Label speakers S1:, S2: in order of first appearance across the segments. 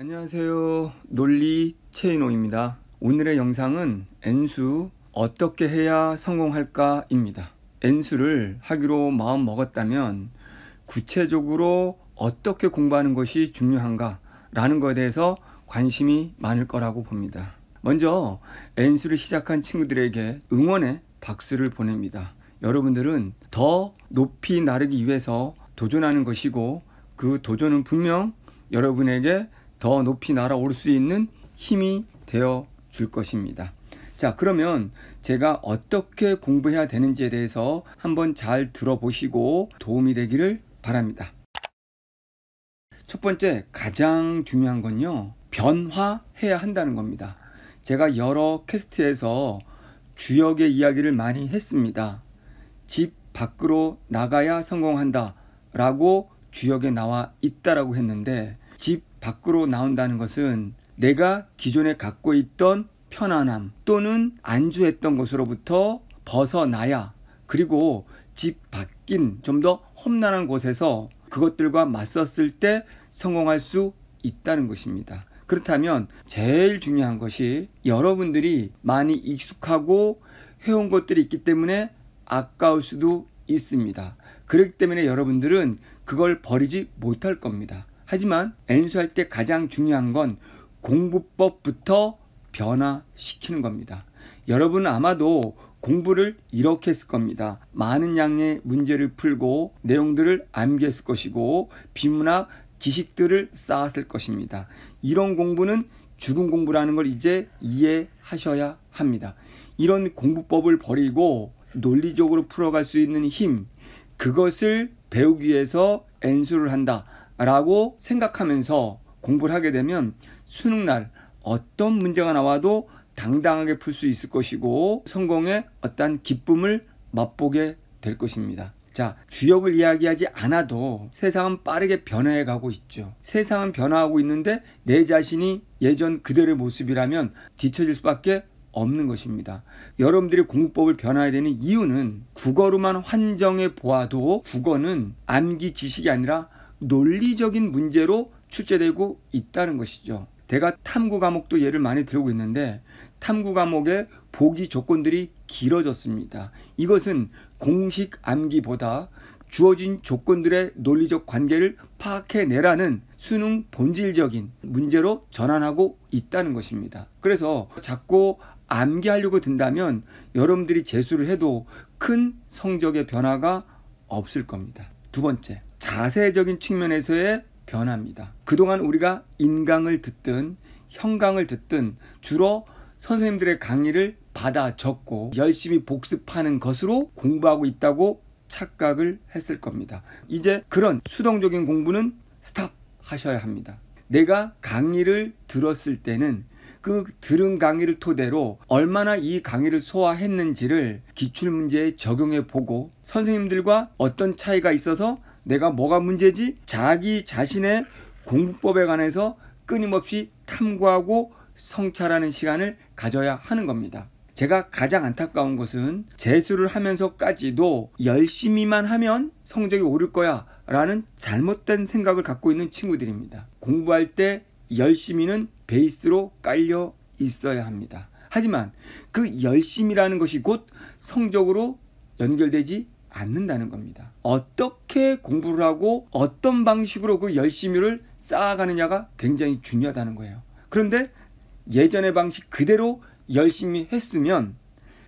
S1: 안녕하세요. 논리 최인호입니다. 오늘의 영상은 N수 어떻게 해야 성공할까입니다. N수를 하기로 마음 먹었다면 구체적으로 어떻게 공부하는 것이 중요한가 라는 것에 대해서 관심이 많을 거라고 봅니다. 먼저 N수를 시작한 친구들에게 응원의 박수를 보냅니다. 여러분들은 더 높이 나르기 위해서 도전하는 것이고 그 도전은 분명 여러분에게 더 높이 날아올 수 있는 힘이 되어 줄 것입니다. 자, 그러면 제가 어떻게 공부해야 되는지에 대해서 한번 잘 들어보시고 도움이 되기를 바랍니다. 첫 번째 가장 중요한 건요. 변화해야 한다는 겁니다. 제가 여러 캐스트에서 주역의 이야기를 많이 했습니다. 집 밖으로 나가야 성공한다 라고 주역에 나와 있다라고 했는데 집 밖으로 나온다는 것은 내가 기존에 갖고 있던 편안함 또는 안주했던 것으로부터 벗어나야 그리고 집 밖인 좀더 험난한 곳에서 그것들과 맞섰을 때 성공할 수 있다는 것입니다. 그렇다면 제일 중요한 것이 여러분들이 많이 익숙하고 해온 것들이 있기 때문에 아까울 수도 있습니다. 그렇기 때문에 여러분들은 그걸 버리지 못할 겁니다. 하지만 엔수할 때 가장 중요한 건 공부법부터 변화시키는 겁니다. 여러분은 아마도 공부를 이렇게 했을 겁니다. 많은 양의 문제를 풀고 내용들을 암기했을 것이고 비문학 지식들을 쌓았을 것입니다. 이런 공부는 죽은 공부라는 걸 이제 이해하셔야 합니다. 이런 공부법을 버리고 논리적으로 풀어갈 수 있는 힘, 그것을 배우기 위해서 엔수를 한다. 라고 생각하면서 공부를 하게 되면 수능날 어떤 문제가 나와도 당당하게 풀 수 있을 것이고 성공의 어떠한 기쁨을 맛보게 될 것입니다. 자, 주역을 이야기하지 않아도 세상은 빠르게 변해 가고 있죠. 세상은 변화하고 있는데 내 자신이 예전 그대로의 모습이라면 뒤처질 수밖에 없는 것입니다. 여러분들이 공부법을 변화해야 되는 이유는 국어로만 환정해 보아도 국어는 암기 지식이 아니라 논리적인 문제로 출제되고 있다는 것이죠. 대가 탐구 과목도 예를 많이 들고 있는데 탐구 과목의 보기 조건들이 길어졌습니다. 이것은 공식 암기보다 주어진 조건들의 논리적 관계를 파악해내라는 수능 본질적인 문제로 전환하고 있다는 것입니다. 그래서 자꾸 암기하려고 든다면 여러분들이 재수를 해도 큰 성적의 변화가 없을 겁니다. 두 번째, 자세적인 측면에서의 변화입니다. 그동안 우리가 인강을 듣든 형강을 듣든 주로 선생님들의 강의를 받아 적고 열심히 복습하는 것으로 공부하고 있다고 착각을 했을 겁니다. 이제 그런 수동적인 공부는 스탑 하셔야 합니다. 내가 강의를 들었을 때는 그 들은 강의를 토대로 얼마나 이 강의를 소화했는지를 기출문제에 적용해 보고 선생님들과 어떤 차이가 있어서 내가 뭐가 문제지? 자기 자신의 공부법에 관해서 끊임없이 탐구하고 성찰하는 시간을 가져야 하는 겁니다. 제가 가장 안타까운 것은 재수를 하면서까지도 열심히만 하면 성적이 오를 거야 라는 잘못된 생각을 갖고 있는 친구들입니다. 공부할 때 열심히는 베이스로 깔려 있어야 합니다. 하지만 그 열심이라는 것이 곧 성적으로 연결되지 않는다는 겁니다. 어떻게 공부를 하고 어떤 방식으로 그 열심히를 쌓아가느냐가 굉장히 중요하다는 거예요. 그런데 예전의 방식 그대로 열심히 했으면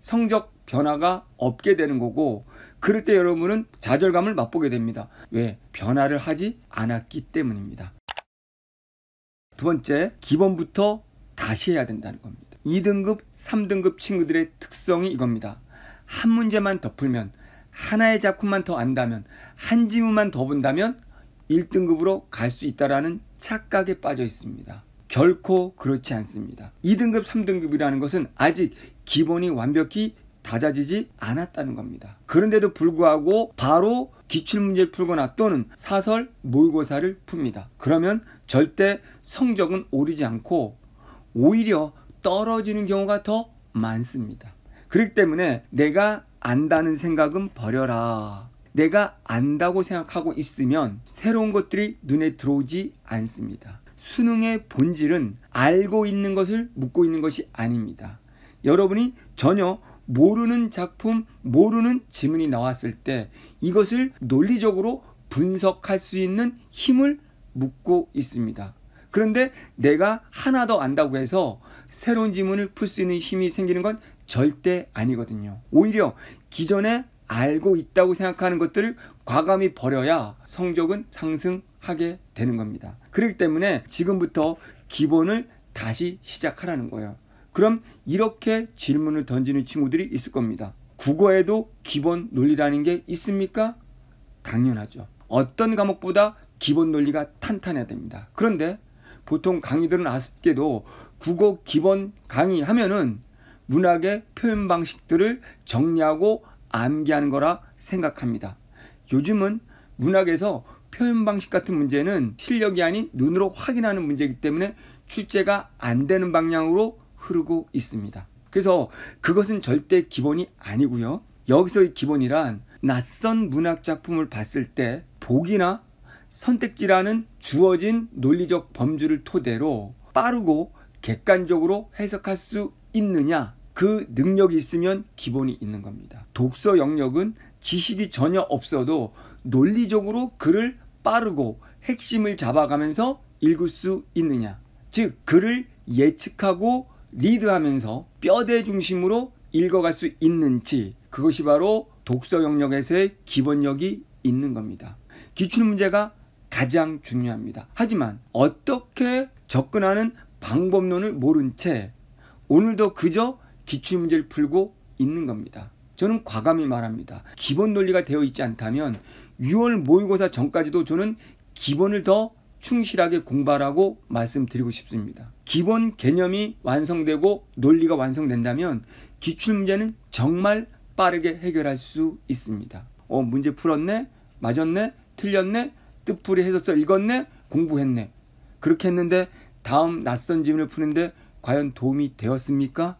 S1: 성적 변화가 없게 되는 거고 그럴 때 여러분은 좌절감을 맛보게 됩니다. 왜? 변화를 하지 않았기 때문입니다. 두 번째, 기본부터 다시 해야 된다는 겁니다. 2등급, 3등급 친구들의 특성이 이겁니다. 한 문제만 덮으면 하나의 작품만 더 안다면 한 지문만 더 본다면 1등급으로 갈 수 있다라는 착각에 빠져 있습니다. 결코 그렇지 않습니다. 2등급, 3등급이라는 것은 아직 기본이 완벽히 다져지지 않았다는 겁니다. 그런데도 불구하고 바로 기출문제 풀거나 또는 사설 모의고사를 풉니다. 그러면 절대 성적은 오르지 않고 오히려 떨어지는 경우가 더 많습니다. 그렇기 때문에 내가 안다는 생각은 버려라. 내가 안다고 생각하고 있으면 새로운 것들이 눈에 들어오지 않습니다. 수능의 본질은 알고 있는 것을 묻고 있는 것이 아닙니다. 여러분이 전혀 모르는 작품, 모르는 지문이 나왔을 때 이것을 논리적으로 분석할 수 있는 힘을 묻고 있습니다. 그런데 내가 하나 더 안다고 해서 새로운 지문을 풀 수 있는 힘이 생기는 건 절대 아니거든요. 오히려 기존에 알고 있다고 생각하는 것들을 과감히 버려야 성적은 상승하게 되는 겁니다. 그렇기 때문에 지금부터 기본을 다시 시작하라는 거예요. 그럼 이렇게 질문을 던지는 친구들이 있을 겁니다. 국어에도 기본 논리라는 게 있습니까? 당연하죠. 어떤 과목보다 기본 논리가 탄탄해야 됩니다. 그런데 보통 강의들은 아쉽게도 국어 기본 강의 하면은 문학의 표현 방식들을 정리하고 암기하는 거라 생각합니다. 요즘은 문학에서 표현 방식 같은 문제는 실력이 아닌 눈으로 확인하는 문제이기 때문에 출제가 안 되는 방향으로 흐르고 있습니다. 그래서 그것은 절대 기본이 아니고요. 여기서의 기본이란 낯선 문학 작품을 봤을 때 보기나 선택지라는 주어진 논리적 범주를 토대로 빠르고 객관적으로 해석할 수 있느냐 그 능력이 있으면 기본이 있는 겁니다. 독서 영역은 지식이 전혀 없어도 논리적으로 글을 빠르고 핵심을 잡아가면서 읽을 수 있느냐. 즉, 글을 예측하고 리드하면서 뼈대 중심으로 읽어갈 수 있는지 그것이 바로 독서 영역에서의 기본력이 있는 겁니다. 기출문제가 가장 중요합니다. 하지만 어떻게 접근하는 방법론을 모른 채 오늘도 그저 기출 문제를 풀고 있는 겁니다. 저는 과감히 말합니다. 기본 논리가 되어 있지 않다면 6월 모의고사 전까지도 저는 기본을 더 충실하게 공부하라고 말씀드리고 싶습니다. 기본 개념이 완성되고 논리가 완성된다면 기출문제는 정말 빠르게 해결할 수 있습니다. 어, 문제 풀었네? 맞았네? 틀렸네? 뜻풀이 해줬어 읽었네? 공부했네? 그렇게 했는데 다음 낯선 지문을 푸는데 과연 도움이 되었습니까?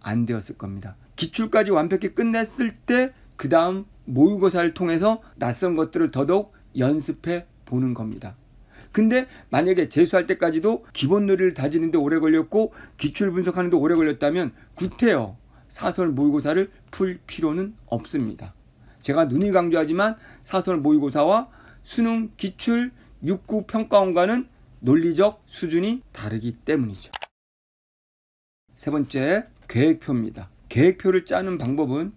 S1: 안 되었을 겁니다. 기출까지 완벽히 끝냈을 때 그 다음 모의고사를 통해서 낯선 것들을 더더욱 연습해 보는 겁니다. 근데 만약에 재수할 때까지도 기본 놀이를 다지는데 오래 걸렸고 기출 분석하는데 오래 걸렸다면 구태여 사설 모의고사를 풀 필요는 없습니다. 제가 눈이 강조하지만 사설 모의고사와 수능 기출 6구 평가원과는 논리적 수준이 다르기 때문이죠. 세 번째, 계획표입니다. 계획표를 짜는 방법은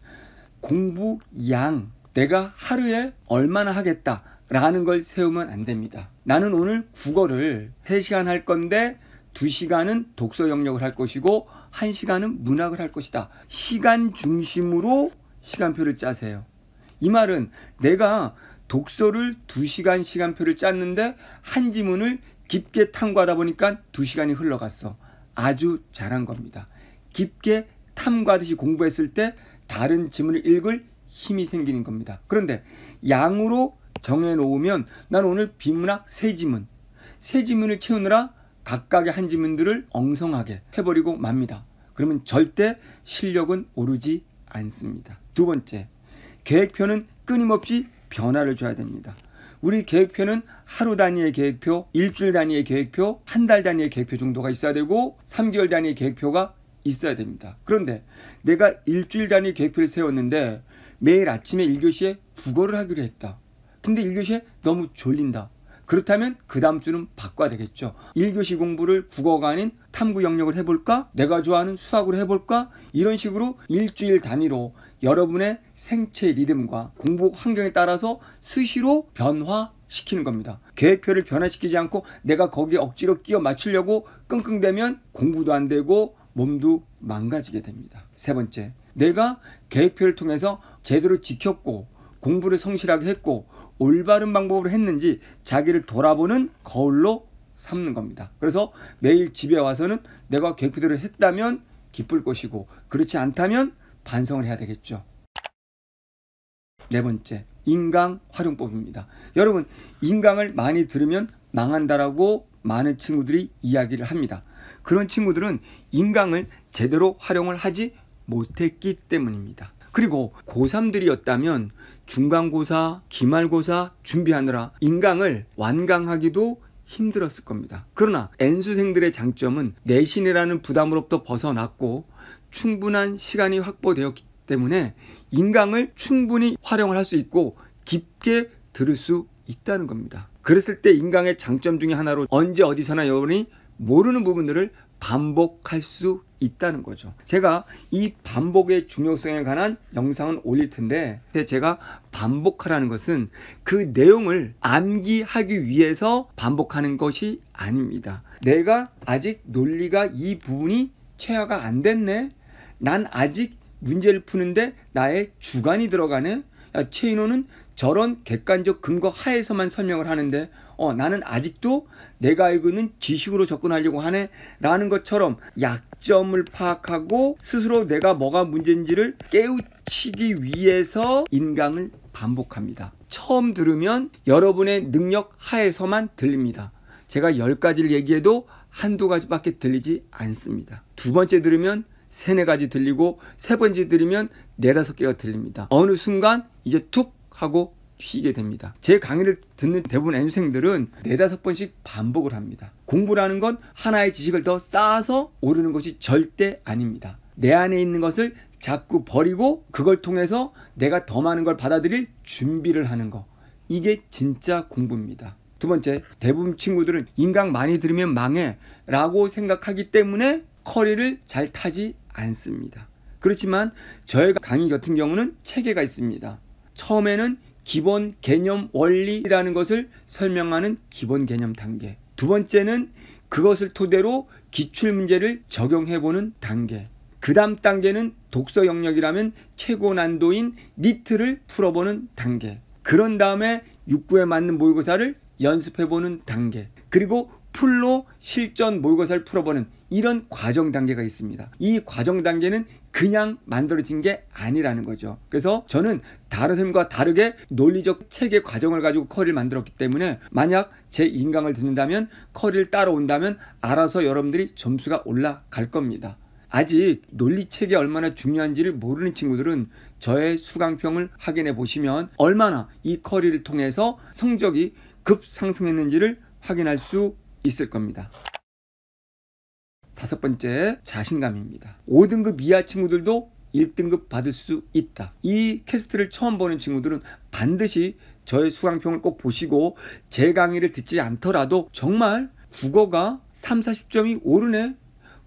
S1: 공부 양, 내가 하루에 얼마나 하겠다 라는 걸 세우면 안 됩니다. 나는 오늘 국어를 3시간 할 건데 2시간은 독서 영역을 할 것이고 1시간은 문학을 할 것이다. 시간 중심으로 시간표를 짜세요. 이 말은 내가 독서를 2시간 시간표를 짰는데 한 지문을 깊게 탐구하다 보니까 2시간이 흘러갔어. 아주 잘한 겁니다. 깊게 탐구하듯이 공부했을 때 다른 지문을 읽을 힘이 생기는 겁니다. 그런데 양으로 정해놓으면 난 오늘 비문학 세 지문, 세 지문을 채우느라 각각의 한 지문들을 엉성하게 해버리고 맙니다. 그러면 절대 실력은 오르지 않습니다. 두 번째, 계획표는 끊임없이 변화를 줘야 됩니다. 우리 계획표는 하루 단위의 계획표, 일주일 단위의 계획표, 한 달 단위의 계획표 정도가 있어야 되고 3개월 단위의 계획표가 있어야 됩니다. 그런데 내가 일주일 단위 계획표를 세웠는데 매일 아침에 1교시에 국어를 하기로 했다. 근데 1교시에 너무 졸린다. 그렇다면 그 다음 주는 바꿔야 되겠죠. 1교시 공부를 국어가 아닌 탐구 영역을 해볼까? 내가 좋아하는 수학을 해볼까? 이런 식으로 일주일 단위로 여러분의 생체 리듬과 공부 환경에 따라서 수시로 변화시키는 겁니다. 계획표를 변화시키지 않고 내가 거기에 억지로 끼워 맞추려고 끙끙대면 공부도 안 되고 몸도 망가지게 됩니다. 세 번째, 내가 계획표를 통해서 제대로 지켰고 공부를 성실하게 했고 올바른 방법으로 했는지 자기를 돌아보는 거울로 삼는 겁니다. 그래서 매일 집에 와서는 내가 계획대로 표 했다면 기쁠 것이고 그렇지 않다면 반성을 해야 되겠죠. 네 번째, 인강 활용법입니다. 여러분, 인강을 많이 들으면 망한다라고 많은 친구들이 이야기를 합니다. 그런 친구들은 인강을 제대로 활용을 하지 못했기 때문입니다. 그리고 고3들이었다면 중간고사, 기말고사 준비하느라 인강을 완강하기도 힘들었을 겁니다. 그러나 N수생들의 장점은 내신이라는 부담으로부터 벗어났고 충분한 시간이 확보되었기 때문에 인강을 충분히 활용을 할 수 있고 깊게 들을 수 있다는 겁니다. 그랬을 때 인강의 장점 중에 하나로 언제 어디서나 여러분이 모르는 부분들을 반복할 수 있다는 거죠. 제가 이 반복의 중요성에 관한 영상은 올릴 텐데 제가 반복하라는 것은 그 내용을 암기하기 위해서 반복하는 것이 아닙니다. 내가 아직 논리가 이 부분이 체화가 안 됐네. 난 아직 문제를 푸는데 나의 주관이 들어가네. 야, 체인호는 저런 객관적 근거 하에서만 설명을 하는데 어, 나는 아직도 내가 알고 있는 지식으로 접근하려고 하네 라는 것처럼 약점을 파악하고 스스로 내가 뭐가 문제인지를 깨우치기 위해서 인강을 반복합니다. 처음 들으면 여러분의 능력 하에서만 들립니다. 제가 10가지를 얘기해도 한두 가지밖에 들리지 않습니다. 두 번째 들으면 세네 가지 들리고 세 번째 들으면 네다섯 개가 들립니다. 어느 순간 이제 툭 하고 튀게 됩니다. 제 강의를 듣는 대부분 N생들은 네다섯 번씩 반복을 합니다. 공부라는 건 하나의 지식을 더 쌓아서 오르는 것이 절대 아닙니다. 내 안에 있는 것을 자꾸 버리고 그걸 통해서 내가 더 많은 걸 받아들일 준비를 하는 거. 이게 진짜 공부입니다. 두 번째, 대부분 친구들은 인강 많이 들으면 망해 라고 생각하기 때문에 커리를 잘 타지 않습니다. 그렇지만 저의 강의 같은 경우는 체계가 있습니다. 처음에는 기본 개념 원리라는 것을 설명하는 기본 개념 단계. 두 번째는 그것을 토대로 기출 문제를 적용해보는 단계. 그 다음 단계는 독서 영역이라면 최고 난도인 니트를 풀어보는 단계. 그런 다음에 육구에 맞는 모의고사를 연습해보는 단계. 그리고 풀로 실전 모의고사를 풀어보는 이런 과정 단계가 있습니다. 이 과정 단계는 그냥 만들어진 게 아니라는 거죠. 그래서 저는 다른 선생과 다르게 논리적 체계 과정을 가지고 커리를 만들었기 때문에 만약 제 인강을 듣는다면 커리를 따라온다면 알아서 여러분들이 점수가 올라갈 겁니다. 아직 논리체계 얼마나 중요한지를 모르는 친구들은 저의 수강평을 확인해 보시면 얼마나 이 커리를 통해서 성적이 급상승했는지를 확인할 수 있을 겁니다. 다섯 번째 자신감입니다. 5등급 이하 친구들도 1등급 받을 수 있다. 이 캐스트를 처음 보는 친구들은 반드시 저의 수강평을 꼭 보시고 제 강의를 듣지 않더라도 정말 국어가 3, 40점이 오르네.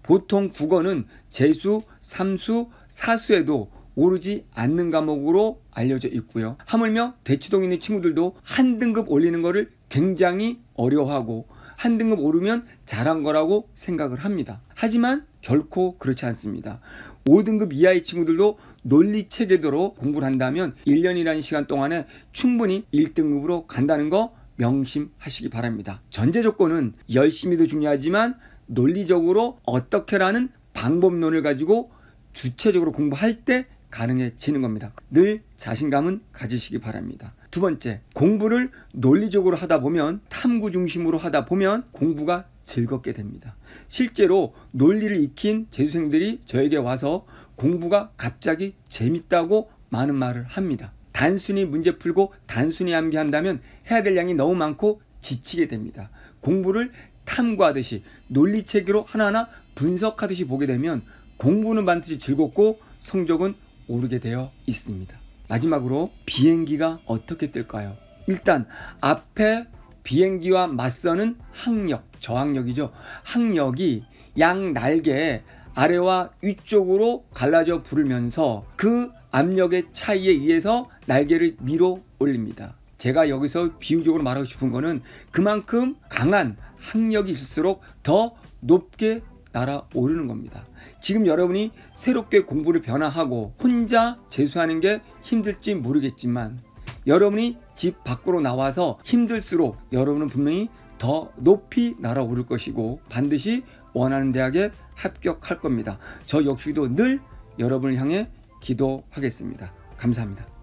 S1: 보통 국어는 재수, 삼수, 사수에도 오르지 않는 과목으로 알려져 있고요. 하물며 대치동 있는 친구들도 한 등급 올리는 것을 굉장히 어려워하고 한 등급 오르면 잘한 거라고 생각을 합니다. 하지만 결코 그렇지 않습니다. 5등급 이하의 친구들도 논리 체계대로 공부를 한다면 1년이라는 시간 동안에 충분히 1등급으로 간다는 거 명심하시기 바랍니다. 전제 조건은 열심히도 중요하지만 논리적으로 어떻게라는 방법론을 가지고 주체적으로 공부할 때 가능해지는 겁니다. 늘 자신감은 가지시기 바랍니다. 두 번째, 공부를 논리적으로 하다 보면 탐구 중심으로 하다 보면 공부가 즐겁게 됩니다. 실제로 논리를 익힌 재수생들이 저에게 와서 공부가 갑자기 재밌다고 많은 말을 합니다. 단순히 문제 풀고 단순히 암기한다면 해야 될 양이 너무 많고 지치게 됩니다. 공부를 탐구하듯이 논리체계로 하나하나 분석하듯이 보게 되면 공부는 반드시 즐겁고 성적은 오르게 되어 있습니다. 마지막으로 비행기가 어떻게 뜰까요? 일단 앞에 비행기와 맞서는 항력, 저항력이죠. 항력이 양 날개에 아래와 위쪽으로 갈라져 부르면서 그 압력의 차이에 의해서 날개를 밀어 올립니다. 제가 여기서 비유적으로 말하고 싶은 것은 그만큼 강한 항력이 있을수록 더 높게 날아오르는 겁니다. 지금 여러분이 새롭게 공부를 변화하고 혼자 재수하는 게 힘들지 모르겠지만 여러분이 집 밖으로 나와서 힘들수록 여러분은 분명히 더 높이 날아오를 것이고 반드시 원하는 대학에 합격할 겁니다. 저 역시도 늘 여러분을 향해 기도하겠습니다. 감사합니다.